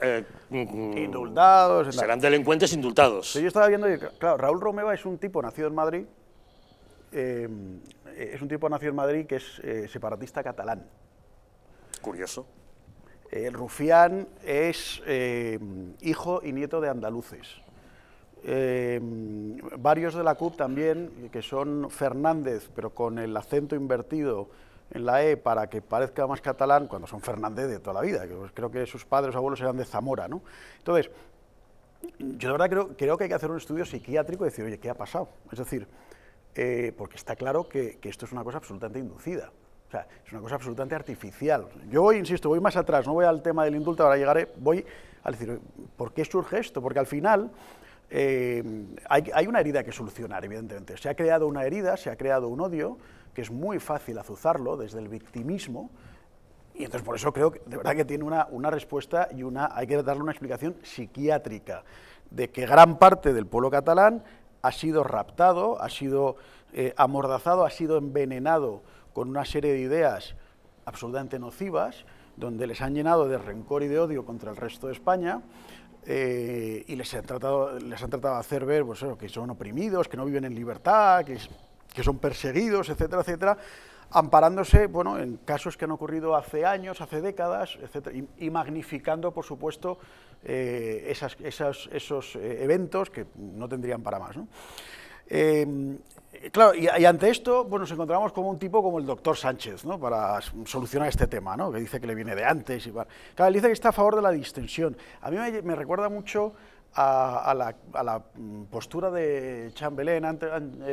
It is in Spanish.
Eh, mm, mm, indultados. Serán delincuentes indultados. Yo estaba viendo, claro, Raúl Romeva es un tipo nacido en Madrid, eh, es un tipo nacido en Madrid que es eh, separatista catalán. Curioso. El Rufián es hijo y nieto de andaluces. varios de la CUP también, que son Fernández, pero con el acento invertido, en la E para que parezca más catalán cuando son Fernández de toda la vida, pues, creo que sus padres, o abuelos eran de Zamora, ¿no? Entonces, yo de verdad creo, que hay que hacer un estudio psiquiátrico y decir, oye, ¿qué ha pasado? Es decir, eh, porque está claro que, esto es una cosa absolutamente inducida. O sea, es una cosa absolutamente artificial. Yo insisto, voy más atrás, no voy al tema del indulto, ahora llegaré, voy a decir, ¿por qué surge esto? Porque al final eh, hay, una herida que solucionar, evidentemente. Se ha creado una herida, se ha creado un odio, que es muy fácil azuzarlo desde el victimismo, y entonces por eso creo que de verdad que tiene una, respuesta y una, hay que darle una explicación psiquiátrica de que gran parte del pueblo catalán ha sido raptado, ha sido eh, amordazado, ha sido envenenado con una serie de ideas absolutamente nocivas, donde les han llenado de rencor y de odio contra el resto de España, eh, y les han tratado, les han tratado de hacer ver pues que son oprimidos, que no viven en libertad, que es, que son perseguidos, etcétera, etcétera, amparándose bueno, en casos que han ocurrido hace años, hace décadas, etcétera, y, magnificando, por supuesto, eh, esos eh, eventos que no tendrían para más. ¿no? Em, claro, y, ante esto pues nos encontramos como un tipo como el doctor Sánchez, ¿no? para solucionar este tema, ¿no? que dice que le viene de antes. Y, Claro, él dice que está a favor de la distensión. A mí me, recuerda mucho a, la, mm, postura de Chamberlain ante, eh,